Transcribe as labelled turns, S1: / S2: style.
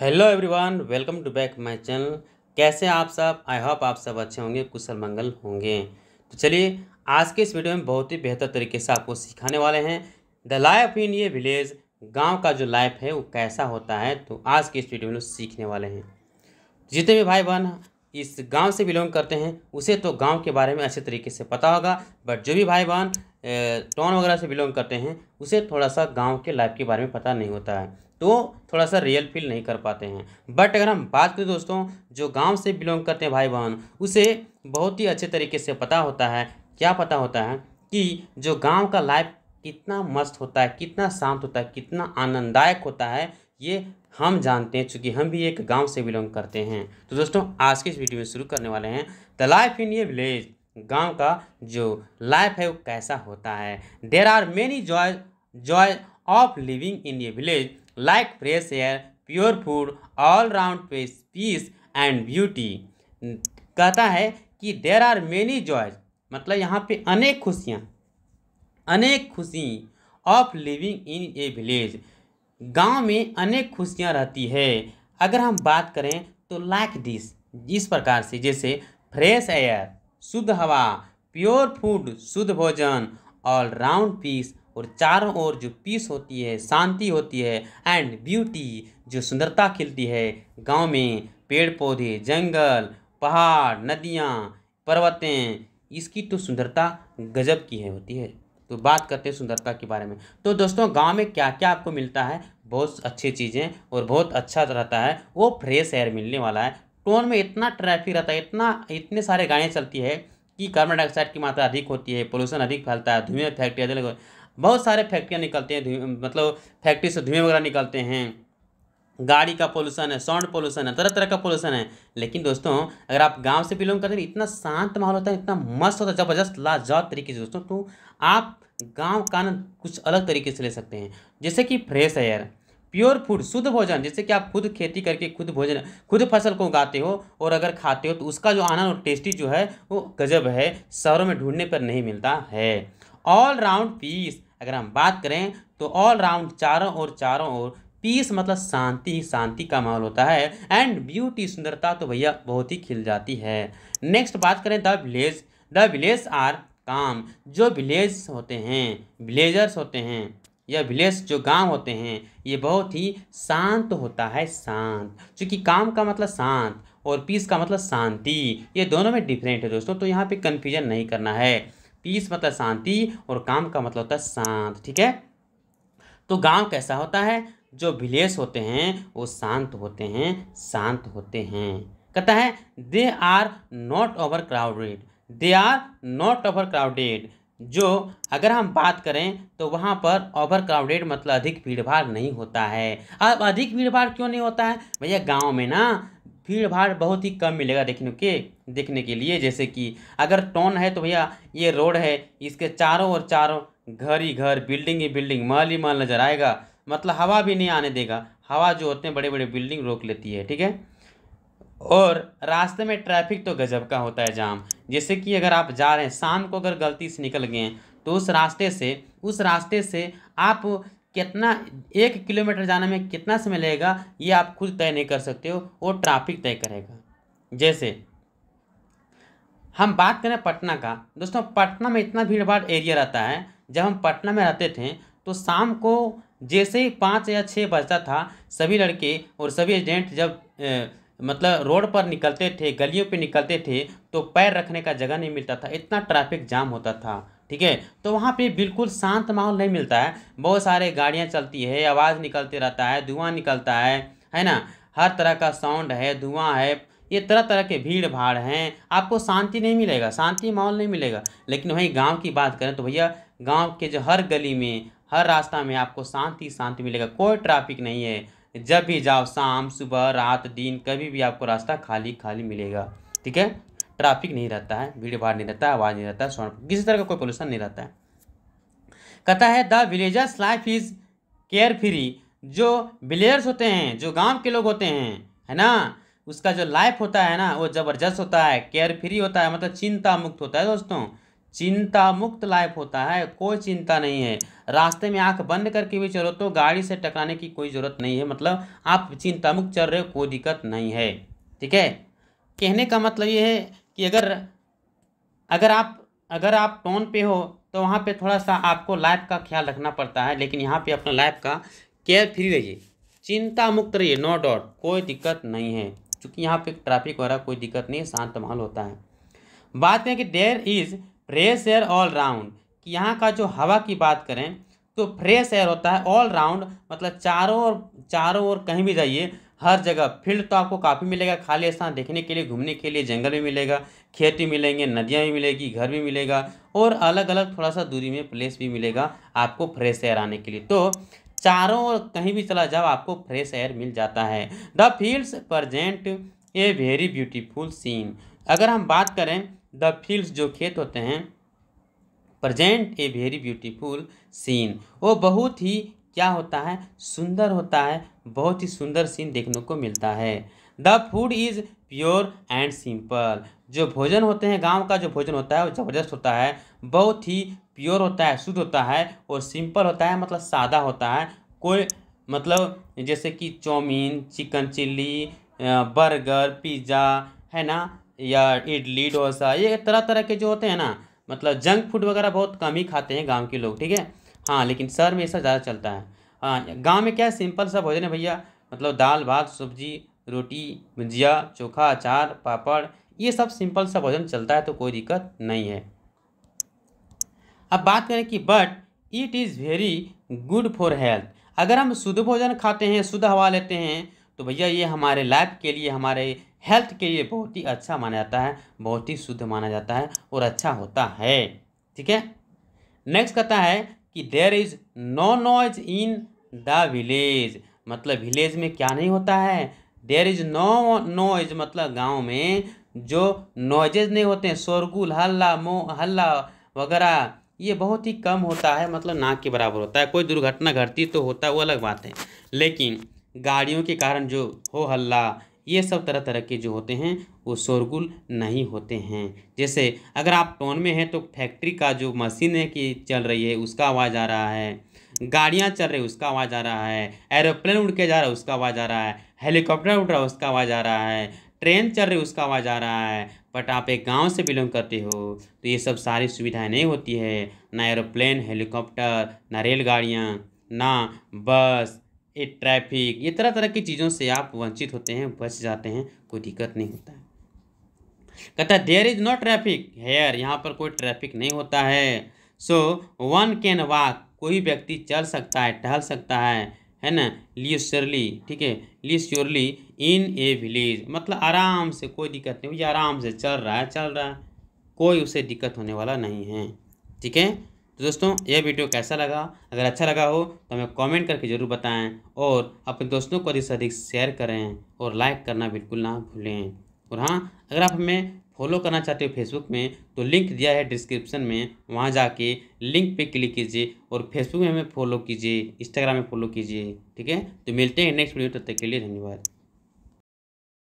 S1: hello everyone welcome to back my channel कैसे आप सब आई होप आप सब अच्छे होंगे कुशल मंगल होंगे तो चलिए आज के इस वीडियो में बहुत ही बेहतर तरीके से आपको सिखाने वाले हैं द लाइफ इन ये विलेज गांव का जो लाइफ है वो कैसा होता है तो आज के इस वीडियो में सीखने वाले हैं जितने भी भाई बहन इस गांव से बिलोंग करते हैं उसे तो गांव के बारे में अच्छे तरीके से पता होगा बट जो भी भाई बहन टाउन वगैरह से बिलोंग करते हैं उसे थोड़ा सा गांव के लाइफ के बारे में पता नहीं होता है तो थोड़ा सा रियल फील नहीं कर पाते हैं बट अगर हम बात करें दोस्तों जो गाँव से बिलोंग करते हैं भाई बहन उसे बहुत ही अच्छे तरीके से पता होता है क्या पता होता है कि जो गाँव का लाइफ कितना मस्त होता है कितना शांत होता है कितना आनंददायक होता है ये हम जानते हैं चूँकि हम भी एक गांव से बिलोंग करते हैं तो दोस्तों आज के इस वीडियो में शुरू करने वाले हैं the life in a village गांव का जो लाइफ है वो कैसा होता है there are many joy joy of living in a village like fresh air pure food all round pace peace and beauty कहता है कि देर आर मेनी जॉयज मतलब यहाँ पे अनेक खुशियाँ अनेक खुशी of living in a village गांव में अनेक खुशियां रहती है अगर हम बात करें तो लाइक दिस इस प्रकार से जैसे फ्रेश एयर शुद्ध हवा प्योर फूड शुद्ध भोजन ऑल राउंड पीस और चारों ओर जो पीस होती है शांति होती है एंड ब्यूटी जो सुंदरता खिलती है गांव में पेड़ पौधे जंगल पहाड़ नदियाँ पर्वतें इसकी तो सुंदरता गजब की है होती है तो बात करते हैं सुंदरता के बारे में तो दोस्तों गांव में क्या क्या आपको मिलता है बहुत अच्छी चीज़ें और बहुत अच्छा रहता है वो फ्रेश एयर मिलने वाला है टोन में इतना ट्रैफिक रहता है इतना इतने सारे गाड़ियाँ चलती है कि कार्बन डाइऑक्साइड की मात्रा अधिक होती है पोल्यूशन अधिक फैलता है धुएँ फैक्ट्रियाँ बहुत सारे फैक्ट्रियाँ निकलते हैं मतलब फैक्ट्री से धुएँ वगैरह निकलते हैं गाड़ी का पोल्यूशन है साउंड पोल्यूशन है तरह तरह का पोल्यूशन है लेकिन दोस्तों अगर आप गांव से बिलोंग करते हैं इतना शांत माहौल होता है इतना मस्त होता है ज़बरदस्त लाजवाब तरीके से दोस्तों तो आप गांव का आनंद कुछ अलग तरीके से ले सकते हैं जैसे कि फ्रेश एयर प्योर फूड शुद्ध भोजन जैसे कि आप खुद खेती करके खुद भोजन खुद फसल को उगाते हो और अगर खाते हो तो उसका जो आनंद और टेस्टी जो है वो गजब है शहरों में ढूंढने पर नहीं मिलता है ऑलराउंड पीस अगर हम बात करें तो ऑल राउंड चारों और चारों ओर पीस मतलब शांति ही शांति का माहौल होता है एंड ब्यूटी सुंदरता तो भैया बहुत ही खिल जाती है नेक्स्ट बात करें the village the village are calm जो विलेज होते हैं विलेजर्स होते हैं या विलेज जो गांव होते हैं ये बहुत ही शांत होता है शांत क्योंकि काम का मतलब शांत और पीस का मतलब शांति ये दोनों में डिफरेंट है दोस्तों तो यहाँ पे कन्फ्यूजन नहीं करना है पीस मतलब शांति और काम का मतलब होता है शांत ठीक है तो गांव कैसा होता है जो विलेस होते हैं वो शांत होते हैं शांत होते हैं कहता है they are not overcrowded they are not overcrowded जो अगर हम बात करें तो वहाँ पर ओवर क्राउडेड मतलब अधिक भीड़भाड़ नहीं होता है अब अधिक भीड़भाड़ क्यों नहीं होता है भैया गांव में ना भीड़ भाड़ बहुत ही कम मिलेगा देखने के देखने के लिए जैसे कि अगर टोन है तो भैया ये रोड है इसके चारों और चारों घर ही घर बिल्डिंग ही बिल्डिंग महल ही महल नज़र आएगा मतलब हवा भी नहीं आने देगा हवा जो होते हैं बड़े बड़े बिल्डिंग रोक लेती है ठीक है और रास्ते में ट्रैफिक तो गजब का होता है जाम जैसे कि अगर आप जा रहे हैं शाम को अगर गलती से निकल गए हैं तो उस रास्ते से उस रास्ते से आप कितना एक किलोमीटर जाने में कितना समय लगेगा ये आप खुद तय नहीं कर सकते हो वो ट्रैफिक तय करेगा जैसे हम बात करें पटना का दोस्तों पटना में इतना भीड़ भाड़ एरिया रहता है जब हम पटना में रहते थे तो शाम को जैसे ही पाँच या छः बजता था सभी लड़के और सभी एजेंट जब ए, मतलब रोड पर निकलते थे गलियों पे निकलते थे तो पैर रखने का जगह नहीं मिलता था इतना ट्रैफिक जाम होता था ठीक है तो वहाँ पे बिल्कुल शांत माहौल नहीं मिलता है बहुत सारे गाड़ियाँ चलती है आवाज़ निकलते रहता है धुआँ निकलता है है ना हर तरह का साउंड है धुआँ है ये तरह तरह के भीड़ भाड़ हैं आपको शांति नहीं मिलेगा शांति माहौल नहीं मिलेगा लेकिन वहीं गांव की बात करें तो भैया गांव के जो हर गली में हर रास्ता में आपको शांति शांति मिलेगा कोई ट्रैफिक नहीं है जब भी जाओ शाम सुबह रात दिन कभी भी आपको रास्ता खाली खाली मिलेगा ठीक है ट्रैफिक नहीं रहता है भीड़ भाड़ नहीं रहता है आवाज़ नहीं रहता है किसी तरह का कोई पोल्यूशन नहीं रहता है कहता है the villagers life is carefree जो विलेजर्स होते हैं जो गांव के लोग होते हैं है ना उसका जो लाइफ होता है ना वो ज़बरदस्त होता है केयर फ्री होता है मतलब चिंता मुक्त होता है दोस्तों चिंता मुक्त लाइफ होता है कोई चिंता नहीं है रास्ते में आंख बंद करके भी चलो तो गाड़ी से टकराने की कोई ज़रूरत नहीं है मतलब आप चिंता मुक्त चल रहे हो कोई दिक्कत नहीं है ठीक है कहने का मतलब ये है कि अगर अगर आप अगर आप टोन पे हो तो वहाँ पे थोड़ा सा आपको लाइफ का ख्याल रखना पड़ता है लेकिन यहाँ पर अपना लाइफ का केयर फ्री रहिए चिंता मुक्त रहिए नो डाउट कोई दिक्कत नहीं है क्योंकि यहाँ पर ट्रैफिक वगैरह कोई दिक्कत नहीं है शांत माहौल होता है बात है कि there is fresh air all round कि यहाँ का जो हवा की बात करें तो फ्रेश एयर होता है ऑल राउंड मतलब चारों ओर चारों ओर कहीं भी जाइए हर जगह फील्ड तो आपको काफ़ी मिलेगा खाली स्थान देखने के लिए घूमने के लिए जंगल भी मिलेगा खेत भी मिलेंगे नदियाँ भी मिलेगी घर भी मिलेगा और अलग अलग थोड़ा सा दूरी में प्लेस भी मिलेगा आपको फ्रेश एयर आने के लिए तो चारों ओर कहीं भी चला जाओ आपको फ्रेश एयर मिल जाता है the fields present a very beautiful scene अगर हम बात करें द फील्ड्स जो खेत होते हैं present a very beautiful scene वो बहुत ही क्या होता है सुंदर होता है बहुत ही सुंदर सीन देखने को मिलता है the food is pure and simple जो भोजन होते हैं गांव का जो भोजन होता है वो ज़बरदस्त होता है बहुत ही प्योर होता है शुद्ध होता है और सिंपल होता है मतलब सादा होता है कोई मतलब जैसे कि chowmein chicken chilli burger pizza है ना या इडली डोसा ये तरह तरह के जो होते हैं ना मतलब जंक फूड वगैरह बहुत कम ही खाते हैं गांव के लोग ठीक है हाँ लेकिन शहर में ऐसा ज़्यादा चलता है हाँ गाँव में क्या है सिंपल सा भोजन है भैया मतलब दाल भात सब्जी रोटी भुजिया चोखा अचार पापड़ ये सब सिंपल सा भोजन चलता है तो कोई दिक्कत नहीं है अब बात करें कि but it is very good for health अगर हम शुद्ध भोजन खाते हैं शुद्ध हवा लेते हैं तो भैया ये हमारे लाइफ के लिए हमारे हेल्थ के लिए बहुत ही अच्छा माना जाता है बहुत ही शुद्ध माना जाता है और अच्छा होता है ठीक है नेक्स्ट कहता है कि there is no noise in the village मतलब विलेज में क्या नहीं होता है देर इज नो नॉइज मतलब गांव में जो नॉइजेज नहीं होते हैं शोरगुल हल्ला मो हल्ला वगैरह ये बहुत ही कम होता है मतलब नाक के बराबर होता है कोई दुर्घटना घटती तो होता है वो अलग बात है लेकिन गाड़ियों के कारण जो हो हल्ला ये सब तरह तरह के जो होते हैं वो शोरगुल नहीं होते हैं जैसे अगर आप टोन में हैं तो फैक्ट्री का जो मशीन है कि चल रही है उसका आवाज़ आ रहा है गाड़ियाँ चल रही उसका आवाज़ आ रहा है एरोप्लेन उड़ के जा रहा है उसका आवाज़ आ रहा है हेलीकॉप्टर उड़ रहा है उसका आवाज़ आ रहा है ट्रेन चल रही है उसका आवाज़ आ रहा है बट आप एक गांव से बिलोंग करते हो तो ये सब सारी सुविधाएं नहीं होती है ना एरोप्लेन हेलीकॉप्टर ना रेलगाड़ियाँ ना बस ये ट्रैफिक ये तरह तरह की चीज़ों से आप वंचित होते हैं बच जाते हैं कोई दिक्कत नहीं होता है कहता है there is no traffic here यहाँ पर कोई ट्रैफिक नहीं होता है सो वन कैन वॉक कोई व्यक्ति चल सकता है टहल सकता है है ना लियोरली ठीक है लियोरली इन ए विलेज मतलब आराम से कोई दिक्कत नहीं आराम से चल रहा है चल रहा है कोई उसे दिक्कत होने वाला नहीं है ठीक है तो दोस्तों यह वीडियो कैसा लगा अगर अच्छा लगा हो तो हमें कमेंट करके ज़रूर बताएं और अपने दोस्तों को अधिक से अधिक शेयर करें और लाइक करना बिल्कुल ना भूलें और हाँ अगर आप हमें फॉलो करना चाहते हो फेसबुक में तो लिंक दिया है डिस्क्रिप्शन में वहाँ जाके लिंक पे क्लिक कीजिए और फेसबुक में हमें फॉलो कीजिए इंस्टाग्राम में फॉलो कीजिए ठीक है तो मिलते हैं नेक्स्ट वीडियो तब तो तक के लिए धन्यवाद